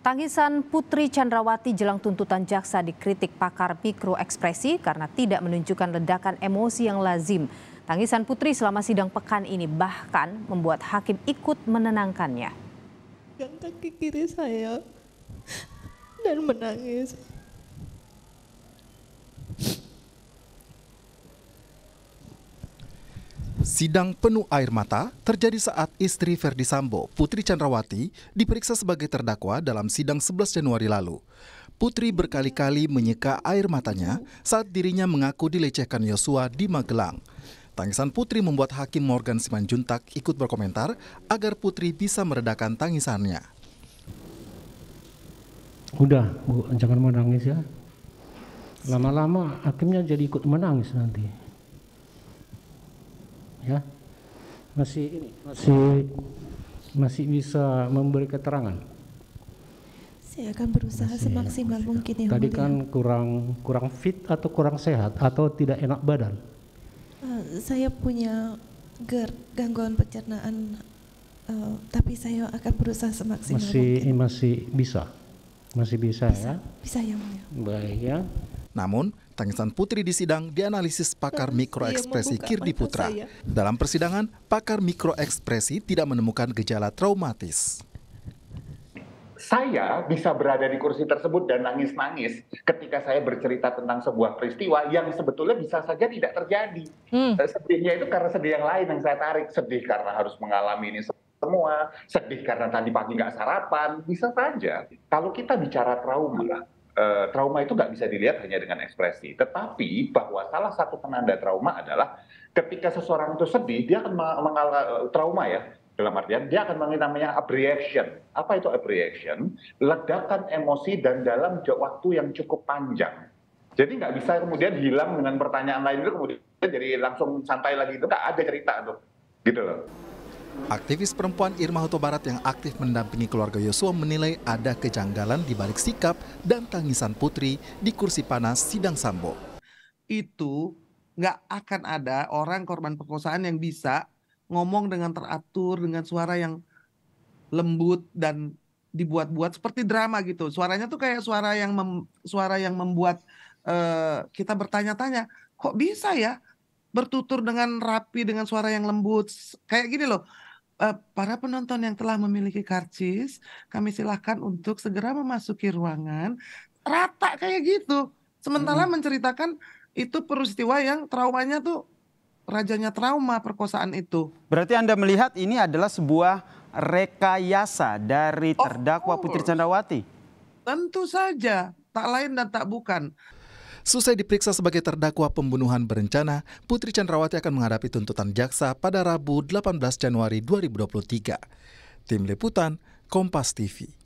Tangisan Putri Chandrawati jelang tuntutan jaksa dikritik pakar mikro ekspresi karena tidak menunjukkan ledakan emosi yang lazim. Tangisan Putri selama sidang pekan ini bahkan membuat hakim ikut menenangkannya. Yang kaki kiri saya dan menangis. Sidang penuh air mata terjadi saat istri Verdi Sambo, Putri Chandrawati, diperiksa sebagai terdakwa dalam sidang 11 Januari lalu. Putri berkali-kali menyeka air matanya saat dirinya mengaku dilecehkan Yosua di Magelang. Tangisan Putri membuat Hakim Morgan Simanjuntak ikut berkomentar agar Putri bisa meredakan tangisannya. Udah, bu, jangan menangis ya. Lama-lama hakimnya jadi ikut menangis nanti ya masih masih masih bisa memberi keterangan saya akan berusaha masih, semaksimal mungkin ya tadi kan ya. kurang kurang fit atau kurang sehat atau tidak enak badan uh, saya punya GER gangguan pencernaan uh, tapi saya akan berusaha semaksimal masih mungkin. masih bisa masih bisa, ya? bisa ya bisa ya baik ya namun, tangisan Putri di sidang dianalisis pakar mikroekspresi Kirdi Putra. Dalam persidangan, pakar mikroekspresi tidak menemukan gejala traumatis. Saya bisa berada di kursi tersebut dan nangis-nangis ketika saya bercerita tentang sebuah peristiwa yang sebetulnya bisa saja tidak terjadi. Hmm. Eh, sedihnya itu karena sedih yang lain yang saya tarik. Sedih karena harus mengalami ini semua, sedih karena tadi pagi nggak sarapan, bisa saja. Kalau kita bicara trauma, Eh, trauma itu nggak bisa dilihat hanya dengan ekspresi. Tetapi bahwa salah satu penanda trauma adalah ketika seseorang itu sedih, dia akan mengalami eh, trauma ya. Dalam artian dia akan mengalami namanya abreaction. Apa itu abreaction? Ledakan emosi dan dalam waktu yang cukup panjang. Jadi nggak bisa kemudian hilang dengan pertanyaan lain itu kemudian jadi langsung santai lagi itu nggak ada cerita tuh, gitu loh. Aktivis perempuan Irma Huto Barat yang aktif mendampingi keluarga Yosua menilai ada kejanggalan di balik sikap dan tangisan Putri di kursi panas sidang Sambo. Itu nggak akan ada orang korban perkosaan yang bisa ngomong dengan teratur, dengan suara yang lembut dan dibuat-buat seperti drama gitu. Suaranya tuh kayak suara yang mem, suara yang membuat uh, kita bertanya-tanya, kok bisa ya bertutur dengan rapi dengan suara yang lembut kayak gini loh Eh, para penonton yang telah memiliki karcis, kami silahkan untuk segera memasuki ruangan rata kayak gitu. Sementara hmm. menceritakan itu peristiwa yang traumanya tuh rajanya trauma perkosaan itu. Berarti Anda melihat ini adalah sebuah rekayasa dari terdakwa Putri Candrawati? Tentu saja, tak lain dan tak bukan. Selesai diperiksa sebagai terdakwa pembunuhan berencana, Putri Chandrawati akan menghadapi tuntutan jaksa pada Rabu 18 Januari 2023. Tim Liputan, Kompas TV.